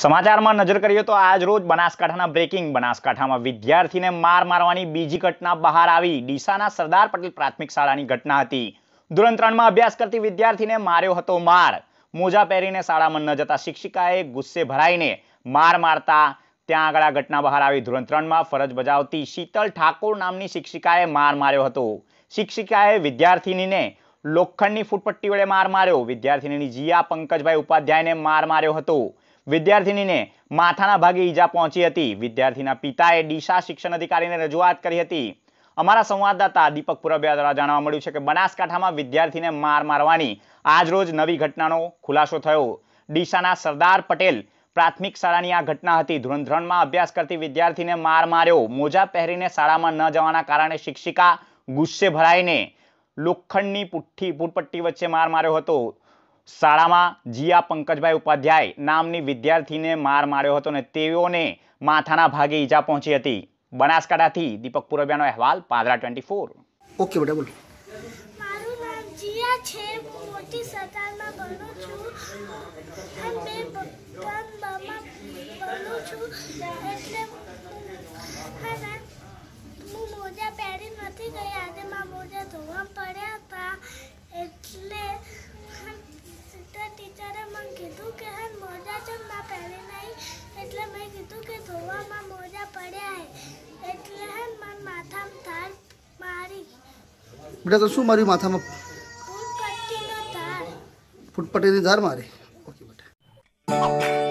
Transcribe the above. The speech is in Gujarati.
સમાચારમાં નજર કરીએ તો આજ રોજ બનાસકાંઠાના બ્રેકિંગ બનાસકાંઠામાં વિદ્યાર્થીને માર મારવાની બીજી ઘટના બહાર આવી ડીસાના સરદાર પટેલ પ્રાથમિક શાળાની ઘટના હતી ધોરણ ત્રણમાં અભ્યાસ કરતી વિદ્યાર્થીને માર્યો હતો માર મોજા પહેરીને શાળામાં ન જતા શિક્ષિકાએ ગુસ્સે ભરાઈને માર મારતા ત્યાં આગળ આ ઘટના બહાર આવી ધોરણ ત્રણમાં ફરજ બજાવતી શીતલ ઠાકોર નામની શિક્ષિકાએ માર માર્યો હતો શિક્ષિકાએ વિદ્યાર્થિનીને લોખંડની ફૂટપટ્ટી વડે માર માર્યો વિદ્યાર્થીની જીયા પંકજભાઈ ઉપાધ્યાયને માર માર્યો હતો વિદ્યાર્થિનીને માથાના ભાગે ઈજા પહોંચી હતી વિદ્યાર્થીના પિતાએ ડીસા શિક્ષણ અધિકારીને રજૂઆત કરી હતી અમારા સંવાદદાતા દીપક પુરબિયા દ્વારા જાણવા મળ્યું છે કે બનાસકાંઠામાં વિદ્યાર્થીને માર મારવાની આજરોજ નવી ઘટનાનો ખુલાસો થયો ડીસાના સરદાર પટેલ પ્રાથમિક શાળાની આ ઘટના હતી ધોરણ ત્રણમાં અભ્યાસ કરતી વિદ્યાર્થીને માર માર્યો મોજા પહેરીને શાળામાં ન જવાના કારણે શિક્ષિકા ગુસ્સે ભરાઈને લોખંડની પુઠ્ઠી પુટપટ્ટી વચ્ચે માર માર્યો હતો શાળામાં જીયા પંકજભાઈ ઉપાધ્યાય નામની વિદ્યાર્થીને માર માર્યો હતો ને તેઓને માથાના ભાગે ઈજા પહોંચી હતી બનાસકાંઠાથી દીપક પુરબિયાનો અહેવાલ પાદરા ટ્વેન્ટી ફોર ઓકે બેટા બોલો મારું નામ જીયા છે મોટી સતારમાં ભણું છું અને મેં ભગવાન મામા ભણું છું એટલે બેટા તો શું માર્યું માથામાં ફૂટપટ્ટીની ધાર મારી ઓકે બેટા